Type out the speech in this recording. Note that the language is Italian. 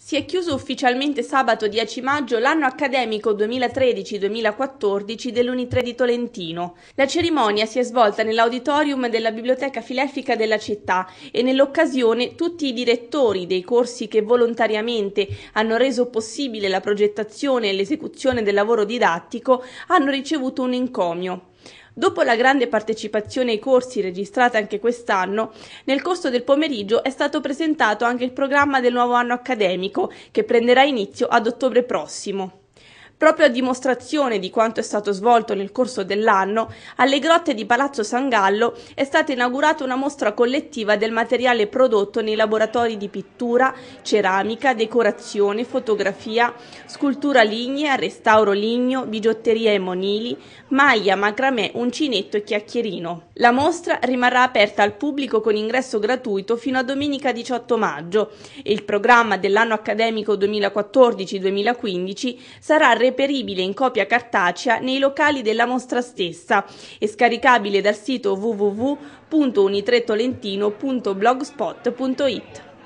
Si è chiuso ufficialmente sabato 10 maggio l'anno accademico 2013-2014 dell'Unitre di Tolentino. La cerimonia si è svolta nell'auditorium della Biblioteca Filefica della città e nell'occasione tutti i direttori dei corsi che volontariamente hanno reso possibile la progettazione e l'esecuzione del lavoro didattico hanno ricevuto un encomio. Dopo la grande partecipazione ai corsi registrata anche quest'anno, nel corso del pomeriggio è stato presentato anche il programma del nuovo anno accademico, che prenderà inizio ad ottobre prossimo. Proprio a dimostrazione di quanto è stato svolto nel corso dell'anno, alle grotte di Palazzo San Gallo è stata inaugurata una mostra collettiva del materiale prodotto nei laboratori di pittura, ceramica, decorazione, fotografia, scultura lignea, restauro ligneo, bigiotteria e monili, maglia, macramè, uncinetto e chiacchierino. La mostra rimarrà aperta al pubblico con ingresso gratuito fino a domenica 18 maggio e il programma dell'anno accademico 2014-2015 sarà realizzato reperibile in copia cartacea nei locali della mostra stessa e scaricabile dal sito www.unitretolentino.blogspot.it.